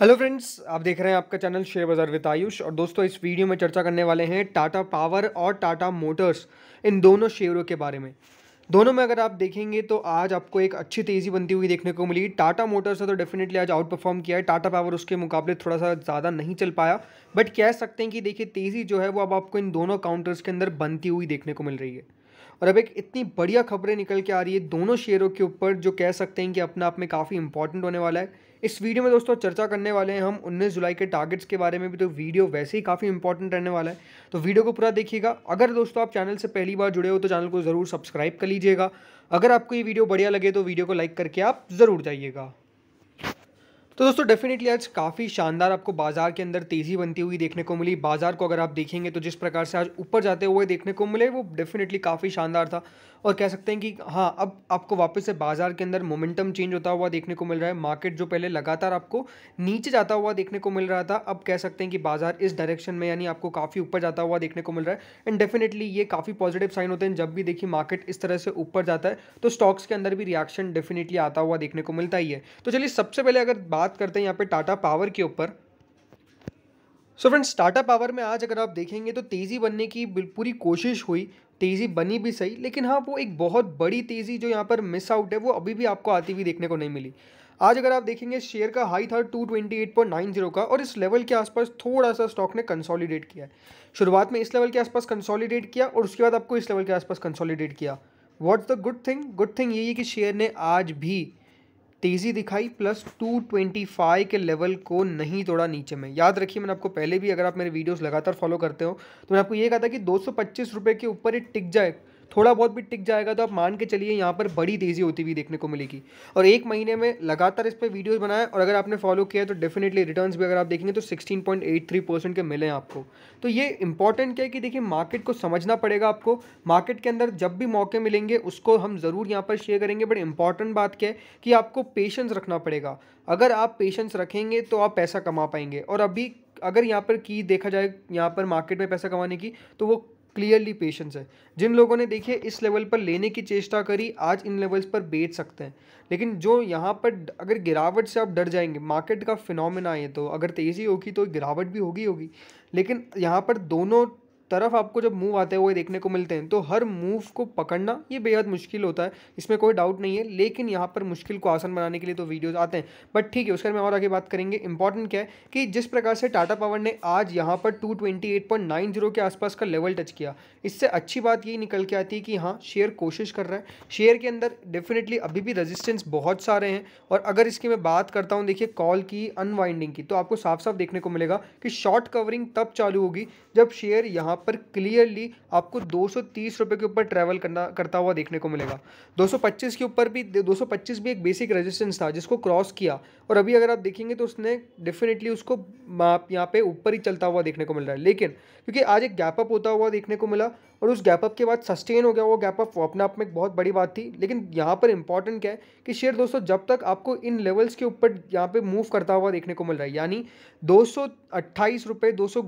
hello friends आप देख रहे हैं आपका चैनल शेयर बाजार विद आयुष और दोस्तों इस वीडियो में चर्चा करने वाले हैं टाटा पावर और टाटा मोटर्स इन दोनों शेयरों के बारे में दोनों में अगर आप देखेंगे तो आज आपको एक अच्छी तेज़ी बनती हुई देखने को मिली टाटा मोटर्स ने तो डेफिनेटली आज आउट परफॉर्म किया है टाटा पावर उसके मुकाबले थोड़ा सा ज़्यादा नहीं चल पाया बट कह सकते हैं कि देखिए तेज़ी जो है वो अब आपको इन दोनों काउंटर्स के अंदर बनती हुई देखने को मिल रही है और अब एक इतनी बढ़िया खबरें निकल के आ रही है दोनों शेयरों के ऊपर जो कह सकते हैं कि अपने आप में काफ़ी इंपॉर्टेंट होने वाला है इस वीडियो में दोस्तों चर्चा करने वाले हैं हम उन्नीस जुलाई के टारगेट्स के बारे में भी तो वीडियो वैसे ही काफ़ी इंपॉर्टेंट रहने वाला है तो वीडियो को पूरा देखिएगा अगर दोस्तों आप चैनल से पहली बार जुड़े हो तो चैनल को ज़रूर सब्सक्राइब कर लीजिएगा अगर आपको ये वीडियो बढ़िया लगे तो वीडियो को लाइक करके आप ज़रूर जाइएगा तो दोस्तों डेफिनेटली आज काफ़ी शानदार आपको बाजार के अंदर तेज़ी बनती हुई देखने को मिली बाजार को अगर आप देखेंगे तो जिस प्रकार से आज ऊपर जाते हुए देखने को मिले वो डेफिनेटली काफ़ी शानदार था और कह सकते हैं कि हाँ अब आपको वापस से बाजार के अंदर मोमेंटम चेंज होता हुआ देखने को मिल रहा है मार्केट जो पहले लगातार आपको नीचे जाता हुआ देखने को मिल रहा था अब कह सकते हैं कि बाजार इस डायरेक्शन में यानी आपको काफ़ी ऊपर जाता हुआ देखने को मिल रहा है एंड डेफिनेटली ये काफ़ी पॉजिटिव साइन होते हैं जब भी देखिए मार्केट इस तरह से ऊपर जाता है तो स्टॉक्स के अंदर भी रिएक्शन डेफिनेटली आता हुआ देखने को मिलता ही है तो चलिए सबसे पहले अगर बात करते हैं यहाँ पर टाटा पावर के ऊपर सो फ्रेंड्स स्टार्टअप आवर में आज अगर आप देखेंगे तो तेज़ी बनने की पूरी कोशिश हुई तेज़ी बनी भी सही लेकिन हाँ वो एक बहुत बड़ी तेज़ी जो यहाँ पर मिस आउट है वो अभी भी आपको आती हुई देखने को नहीं मिली आज अगर आप देखेंगे शेयर का हाई था 228.90 का और इस लेवल के आसपास थोड़ा सा स्टॉक ने कंसोलिडेट किया है शुरुआत में इस लेवल के आसपास कंसोलिडेट किया और उसके बाद आपको इस लेवल के आसपास कंसोलिडेट किया what's the good thing good thing यही है कि शेयर ने आज भी तेज़ी दिखाई प्लस 225 के लेवल को नहीं तोड़ा नीचे में याद रखिए मैंने आपको पहले भी अगर आप मेरे वीडियोस लगातार फॉलो करते हो तो मैंने आपको ये कहा था कि दो सौ के ऊपर ये टिक जाए थोड़ा बहुत भी टिक जाएगा तो आप मान के चलिए यहाँ पर बड़ी तेज़ी होती हुई देखने को मिलेगी और एक महीने में लगातार इस पर वीडियोज़ बनाए और अगर आपने फॉलो किया तो डेफिनेटली रिटर्न भी अगर आप देखेंगे तो सिक्सटीन के मिले आपको तो ये इंपॉर्टेंट क्या है कि देखिए मार्केट को समझना पड़ेगा आपको मार्केट के अंदर जब भी मौके मिलेंगे उसको हम ज़रूर यहाँ पर शेयर करेंगे बट इंपॉर्टेंट बात क्या है कि आपको पेशेंस रखना पड़ेगा अगर आप पेशेंस रखेंगे तो आप पैसा कमा पाएंगे और अभी अगर यहाँ पर की देखा जाए यहाँ पर मार्केट में पैसा कमाने की तो वो क्लियरली पेशेंस है जिन लोगों ने देखिए इस लेवल पर लेने की चेष्टा करी आज इन लेवल्स पर बेच सकते हैं लेकिन जो यहाँ पर अगर गिरावट से आप डर जाएंगे मार्केट का फिनोमिना है तो अगर तेज़ी होगी तो गिरावट भी होगी होगी लेकिन यहाँ पर दोनों तरफ आपको जब मूव आते हुए देखने को मिलते हैं तो हर मूव को पकड़ना ये बेहद मुश्किल होता है इसमें कोई डाउट नहीं है लेकिन यहाँ पर मुश्किल को आसान बनाने के लिए तो वीडियोज़ आते हैं बट ठीक है उसके में और आगे बात करेंगे इंपॉर्टेंट क्या है कि जिस प्रकार से टाटा पावर ने आज यहाँ पर टू के आसपास का लेवल टच किया इससे अच्छी बात यही निकल के आती है कि हाँ शेयर कोशिश कर रहा है शेयर के अंदर डेफिनेटली अभी भी रेजिस्टेंस बहुत सारे हैं और अगर इसकी मैं बात करता हूँ देखिए कॉल की अनवाइंडिंग की तो आपको साफ साफ देखने को मिलेगा कि शॉर्ट कवरिंग तब चालू होगी जब शेयर यहाँ पर क्लियरली आपको दो रुपए के ऊपर ट्रैवल करना करता हुआ देखने को मिलेगा 225 के ऊपर भी 225 भी एक बेसिक रेजिस्टेंस था जिसको क्रॉस किया और अभी अगर आप देखेंगे तो उसने डेफिनेटली उसको आप यहाँ पे ऊपर ही चलता हुआ देखने को मिल रहा है लेकिन क्योंकि आज एक गैपअप होता हुआ देखने को मिला और उस गैप अप के बाद सस्टेन हो गया वो गैपअप अपने आप में एक बहुत बड़ी बात थी लेकिन यहाँ पर इंपॉर्टेंट क्या है कि शेयर दोस्तों जब तक आपको इन लेवल्स के ऊपर यहाँ पे मूव करता हुआ देखने को मिल रहा है यानी दो सौ अट्ठाईस रुपये दो सौ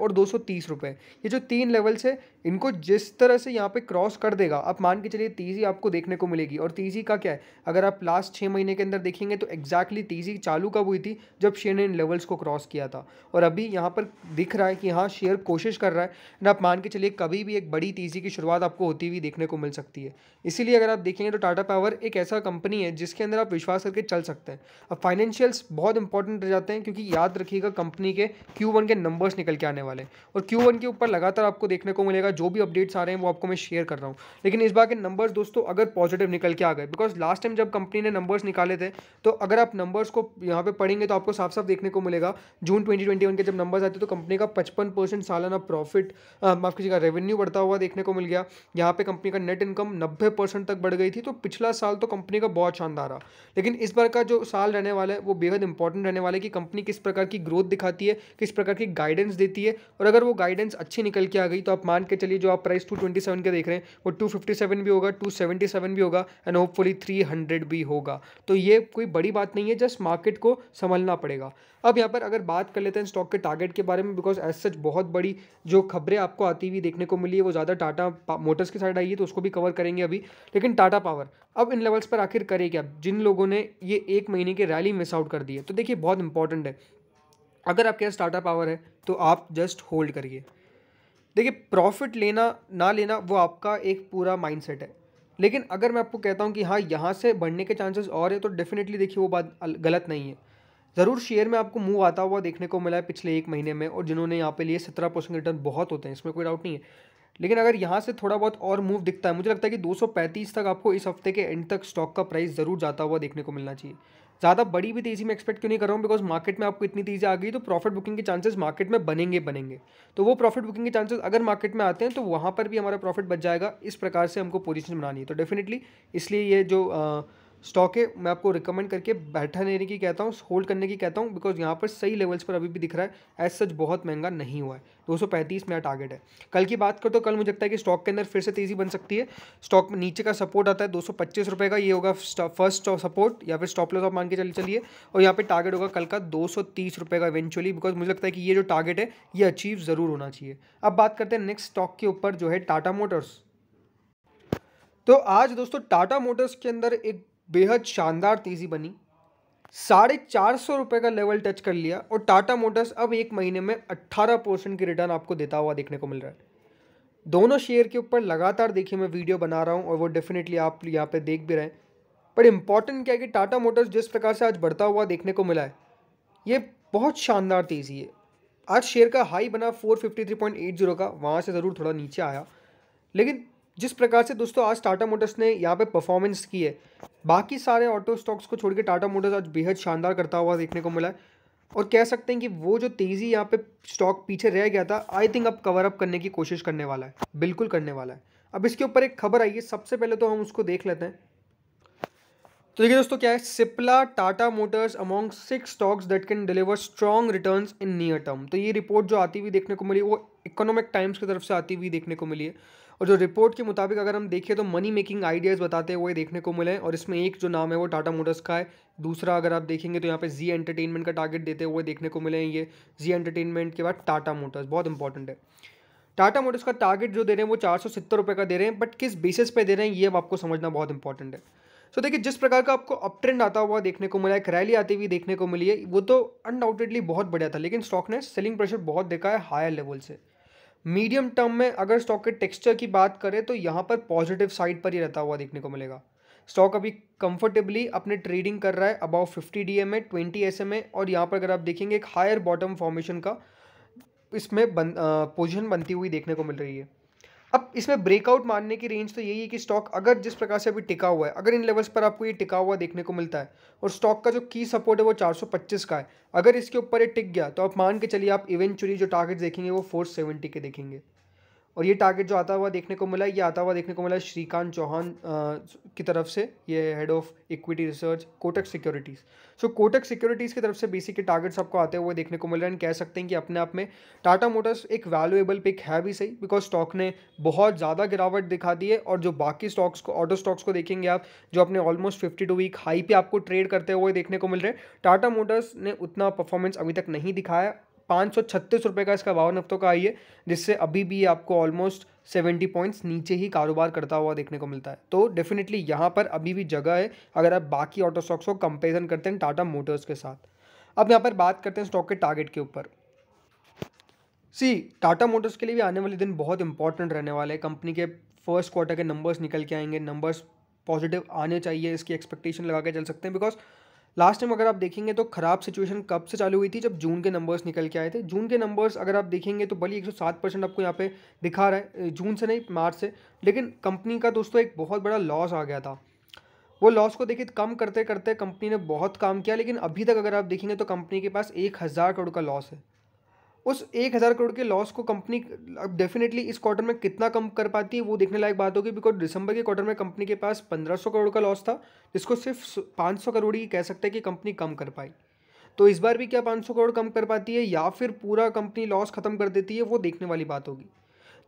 और दो सौ तीस ये जो तीन लेवल्स है इनको जिस तरह से यहाँ पर क्रॉस कर देगा आप मान के चलिए तीजी आपको देखने को मिलेगी और तीजी का क्या है अगर आप लास्ट छः महीने के अंदर देखेंगे तो एग्जैक्टली तीजी चालू कब हुई थी जब शेयर ने इन लेवल्स को क्रॉस किया था और अभी यहाँ पर दिख रहा है कि हाँ शेयर कोशिश कर रहा है ना आप मान के चलिए कभी भी एक बड़ी तेज़ी की शुरुआत आपको होती हुई देखने को मिल सकती है इसीलिए अगर आप देखेंगे तो टाटा पावर एक ऐसा कंपनी है जिसके अंदर आप विश्वास करके चल सकते हैं अब फाइनेंशियल्स बहुत इंपॉर्टेंट रह जाते हैं क्योंकि याद रखिएगा कंपनी के क्यू के नंबर्स निकल के आने वाले और क्यू के ऊपर लगातार आपको देखने को मिलेगा जो भी अपडेट्स आ रहे हैं वो आपको मैं शेयर कर रहा हूँ लेकिन इस बार के नंबर्स दोस्तों अगर पॉजिटिव निकल के आ गए बिकॉज लास्ट टाइम जब कंपनी ने नंबर्स निकाले थे तो अगर आप नंबर्स को यहाँ पर पढ़ेंगे तो आपको साफ साफ देखने को मिलेगा जून ट्वेंटी के जब नंबर्स आते तो कंपनी का पचपन परसेंट सालाना प्रॉफिट माफ कीजिएगा रेवेन्यू बढ़ता हुआ देखने को मिल गया यहाँ पे कंपनी का नेट इनकम 90 परसेंट तक बढ़ गई थी तो पिछला साल तो कंपनी का बहुत शानदार रहा लेकिन इस बार का जो साल रहने वाला है वो बेहद इंपॉर्टेंट रहने वाला है कि कंपनी किस प्रकार की ग्रोथ दिखाती है किस प्रकार की गाइडेंस देती है और अगर वो गाइडेंस अच्छी निकल के आ गई तो आप मान के चलिए जो आप प्राइस टू के देख रहे हैं वो टू भी होगा टू भी होगा एंड होपफुली थ्री भी होगा तो ये कोई बड़ी बात नहीं है जस्ट मार्केट को संभलना पड़ेगा अब यहाँ पर अगर बात कर लेते हैं स्टॉक के टारगेट के बारे में बिकॉज एज सच बहुत बड़ी जो खबरें आपको आती हुई देखने को मिली है वो ज़्यादा टाटा मोटर्स की साइड आई है तो उसको भी कवर करेंगे अभी लेकिन टाटा पावर अब इन लेवल्स पर आखिर करे क्या जिन लोगों ने ये एक महीने की रैली मिस आउट कर दी है तो देखिए बहुत इंपॉर्टेंट है अगर आपके पास टाटा पावर है तो आप जस्ट होल्ड करिए देखिए प्रॉफिट लेना ना लेना वो आपका एक पूरा माइंडसेट है लेकिन अगर मैं आपको कहता हूँ कि हाँ यहाँ से बढ़ने के चांसेस और है तो डेफिनेटली देखिए वो बात गलत नहीं है ज़रूर शेयर में आपको मूव आता हुआ देखने को मिला है पिछले एक महीने में और जिन्होंने यहाँ पे लिए सत्रह परसेंट रिटर्न बहुत होते हैं इसमें कोई डाउट नहीं है लेकिन अगर यहाँ से थोड़ा बहुत और मूव दिखता है मुझे लगता है कि पैंतीस तक आपको इस हफ्ते के एंड तक स्टॉक का प्राइस ज़रूर जाता हुआ देखने को मिलना चाहिए ज़्यादा बड़ी भी तेज़ी में एक्सपेक्ट क्यों नहीं कर रहा हूँ बिकॉज मार्केट में आपको इतनी तेज़ी आ गई तो प्रॉफिट बुकिंग के चांसेस मार्केट में बनेंगे बनेंगे तो वो प्रॉफिट बुकिंग के चांसेस अगर मार्केट में आते हैं तो वहाँ पर भी हमारा प्रॉफिट बच जाएगा इस प्रकार से हमको पोजिशन बनानी है तो डेफिनेटली इसलिए ये जो आ, स्टॉक है मैं आपको रिकमेंड करके बैठा लेने की कहता हूँ होल्ड करने की कहता हूँ बिकॉज यहाँ पर सही लेवल्स पर अभी भी दिख रहा है एज सच बहुत महंगा नहीं हुआ है दो सौ मेरा टारगेट है कल की बात करो तो कल मुझे लगता है कि स्टॉक के अंदर फिर से तेज़ी बन सकती है स्टॉक में नीचे का सपोर्ट आता है दो सौ पच्चीस का ये होगा फर्स्ट सपोर्ट या फिर स्टॉप लॉस आप मान के चल चलिए और यहाँ पर टारगेट होगा कल का दो सौ तीस का इवेंचुअली बिकॉज मुझे लगता है कि ये जो टारगेट है ये अचीव ज़रूर होना चाहिए अब बात करते हैं नेक्स्ट स्टॉक के ऊपर जो है टाटा मोटर्स तो आज दोस्तों टाटा मोटर्स के अंदर एक बेहद शानदार तेज़ी बनी साढ़े चार सौ रुपये का लेवल टच कर लिया और टाटा मोटर्स अब एक महीने में अट्ठारह परसेंट की रिटर्न आपको देता हुआ देखने को मिल रहा है दोनों शेयर के ऊपर लगातार देखिए मैं वीडियो बना रहा हूँ और वो डेफिनेटली आप यहाँ पे देख भी रहे हैं पर इम्पॉर्टेंट क्या है कि टाटा मोटर्स जिस प्रकार से आज बढ़ता हुआ देखने को मिला है ये बहुत शानदार तेज़ी है आज शेयर का हाई बना four fifty three point eight zero का वहाँ से ज़रूर थोड़ा नीचे आया लेकिन जिस प्रकार से दोस्तों आज टाटा मोटर्स ने यहाँ पे परफॉर्मेंस की है बाकी सारे ऑटो स्टॉक्स को छोड़ के टाटा मोटर्स आज बेहद शानदार करता हुआ देखने को मिला है और कह सकते हैं कि वो जो तेज़ी यहाँ पे स्टॉक पीछे रह गया था आई थिंक अब कवर अप करने की कोशिश करने वाला है बिल्कुल करने वाला है अब इसके ऊपर एक खबर आई है सबसे पहले तो हम उसको देख लेते हैं तो देखिए दोस्तों क्या है Cipla Tata motors among six stocks that can deliver strong return in near term तो ये रिपोर्ट जो आती हुई देखने को मिली वो इकोनॉमिक टाइम्स की तरफ से आती हुई देखने को मिली है और जो रिपोर्ट के मुताबिक अगर हम देखें तो मनी मेकिंग आइडियाज़ बताते हुए देखने को मिले और इसमें एक जो नाम है वो टाटा मोटर्स का है दूसरा अगर आप देखेंगे तो यहाँ पे जी एंटरटेनमेंट का टारगेट देते हुए देखने को मिले हैं ये जी एंटरटेनमेंट के बाद टाटा मोटर्स बहुत इंपॉर्टेंट है टाटा मोटर्स का टारगेट जो दे रहे हैं वो चार सौ सत्तर रुपये का दे रहे हैं बट किस बेसिस पर दे रहे हैं ये अब आपको समझना बहुत इंपॉर्टेंट है सो so, देखिए जिस प्रकार का आपको अप ट्रेंड आता हुआ देखने को मिला एक रैली आती हुई देखने को मिली है वो तो अनडाउटेडली बहुत बढ़िया था लेकिन स्टॉक ने सेलिंग प्रेशर बहुत देखा है हायर लेवल से मीडियम टर्म में अगर स्टॉक के टेक्सचर की बात करें तो यहाँ पर पॉजिटिव साइड पर ही रहता हुआ देखने को मिलेगा स्टॉक अभी कंफर्टेबली अपने ट्रेडिंग कर रहा है above fifty D M A twenty S M A और यहाँ पर अगर आप देखेंगे एक हायर बॉटम फॉर्मेशन का इसमें बन पोजिशन बनती हुई देखने को मिल रही है अब इसमें ब्रेकआउट मानने की रेंज तो यही है कि स्टॉक अगर जिस प्रकार से अभी टिका हुआ है अगर इन लेवल्स पर आपको ये टिका हुआ देखने को मिलता है और स्टॉक का जो की सपोर्ट है वो 425 का है अगर इसके ऊपर ये टिक गया तो आप मान के चलिए आप इवेंचुअली जो टारगेट देखेंगे वो 470 के देखेंगे और ये टारगेट जो आता हुआ देखने को मिला ये आता हुआ देखने को मिला श्रीकांत चौहान की तरफ से ये head of equity research Kotak securities so Kotak securities की तरफ से बेसिक टारगेट्स आपको आते हुए देखने को मिल रहे हैं कह सकते हैं कि अपने आप में टाटा मोटर्स एक वैल्यूएबल पिक है भी सही बिकॉज स्टॉक ने बहुत ज़्यादा गिरावट दिखा दी है और जो बाकी स्टॉक्स को ऑटो स्टॉक्स को देखेंगे आप जो अपने almost fifty two week high पे आपको ट्रेड करते हुए देखने को मिल रहे हैं टाटा मोटर्स ने उतना परफॉर्मेंस अभी तक नहीं दिखाया पाँच सौ छत्तीस का इसका बावन हफ्तों का आई है जिससे अभी भी आपको ऑलमोस्ट सेवेंटी पॉइंट्स नीचे ही कारोबार करता हुआ देखने को मिलता है तो डेफिनेटली यहाँ पर अभी भी जगह है अगर आप बाकी ऑटो स्टॉक्स को कंपेरिजन करते हैं टाटा मोटर्स के साथ अब यहाँ पर बात करते हैं स्टॉक के टारगेट के ऊपर सी टाटा मोटर्स के लिए भी आने वाले दिन बहुत इंपॉर्टेंट रहने वाले हैं कंपनी के फर्स्ट क्वार्टर के नंबर्स निकल के आएंगे नंबर्स पॉजिटिव आने चाहिए इसकी एक्सपेक्टेशन लगा के चल सकते हैं बिकॉज लास्ट टाइम अगर आप देखेंगे तो खराब सिचुएशन कब से चालू हुई थी जब जून के नंबर्स निकल के आए थे जून के नंबर्स अगर आप देखेंगे तो भली 107 परसेंट आपको यहाँ पे दिखा रहा है जून से नहीं मार्च से लेकिन कंपनी का दोस्तों एक बहुत बड़ा लॉस आ गया था वो लॉस को देखिए कम करते करते कंपनी ने बहुत काम किया लेकिन अभी तक अगर आप देखेंगे तो कंपनी के पास एक हज़ार करोड़ का लॉस है उस एक हज़ार करोड़ के लॉस को कंपनी अब डेफिनेटली इस क्वार्टर में कितना कम कर पाती है वो देखने लायक बात होगी बिकॉज दिसंबर के क्वार्टर में कंपनी के पास पंद्रह सौ करोड़ का लॉस था जिसको सिर्फ पाँच सौ करोड़ ही कह सकते हैं कि कंपनी कम कर पाई तो इस बार भी क्या पाँच सौ करोड़ कम कर पाती है या फिर पूरा कंपनी लॉस खत्म कर देती है वो देखने वाली बात होगी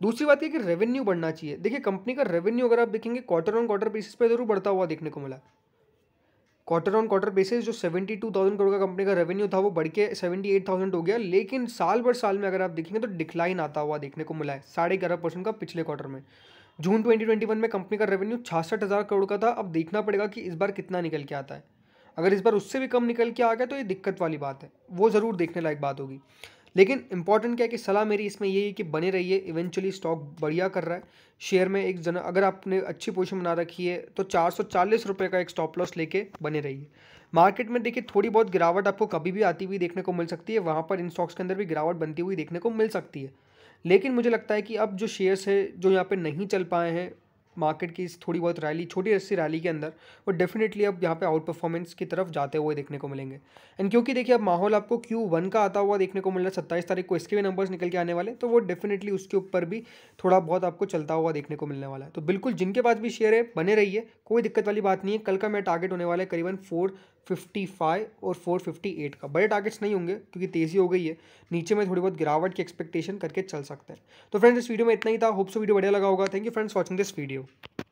दूसरी बात यह कि रेवेन्यू बढ़ना चाहिए देखिए कंपनी का रेवेन्यू अगर आप देखेंगे क्वार्टर ऑन क्वार्टर बेसिस पर जरूर बढ़ता हुआ देखने को मिला क्वार्टर ऑन क्वार्टर बेसिस जो सेवेंटी टू थाउजेंड करोड़ का कंपनी का रेवेन्यू था वो बढ़ के सेवेंटी एट थाउजेंड हो गया लेकिन साल भर साल में अगर आप देखेंगे तो डिक्लाइन आता हुआ देखने को मिला है साढ़े ग्यारह परसेंट का पिछले क्वार्टर में जून ट्वेंटी ट्वेंटी वन में कंपनी का रेवेन्यू छासठ हज़ार करोड़ का था अब देखना पड़ेगा कि इस बार कितना निकल के आता है अगर इस बार उससे भी कम निकल के आ गया तो ये दिक्कत वाली बात है वो ज़रूर देखने लायक बात होगी लेकिन इंपॉर्टेंट क्या है कि सलाह मेरी इसमें यही है कि बने रहिए इवेंचुअली स्टॉक बढ़िया कर रहा है शेयर में एक जना अगर आपने अच्छी पोजिशन बना रखी है तो चार सौ का एक स्टॉप लॉस लेके बने रहिए मार्केट में देखिए थोड़ी बहुत गिरावट आपको कभी भी आती हुई देखने को मिल सकती है वहाँ पर इन स्टॉक्स के अंदर भी गिरावट बनती हुई देखने को मिल सकती है लेकिन मुझे लगता है कि अब जो शेयर्स है जो यहाँ पे नहीं चल पाए हैं मार्केट की इस थोड़ी बहुत रैली छोटी सी रैली के अंदर वो डेफिनेटली अब यहाँ पे आउट परफॉर्मेंस की तरफ जाते हुए देखने को मिलेंगे एंड क्योंकि देखिए अब माहौल आपको क्यू वन का आता हुआ देखने को मिल रहा है सत्ताईस तारीख को इसके भी नंबर्स निकल के आने वाले तो वो डेफिनेटली उसके ऊपर भी थोड़ा बहुत आपको चलता हुआ देखने को मिलने वाला है तो बिल्कुल जिनके पास भी शेयर है बने रहिए कोई दिक्कत वाली बात नहीं है कल का मेरा टारगेट होने वाला है करीबन फोर फिफ्टी फाइव और फोर फिफ्टी एट का बड़े टारगेट्स नहीं होंगे क्योंकि तेज़ी हो गई है नीचे में थोड़ी बहुत गिरावट की एक्सपेक्टेशन करके चल सकते हैं तो फ्रेंड्स इस वीडियो में इतना ही था होप्स वीडियो बढ़िया लगा होगा thank you friends watching this video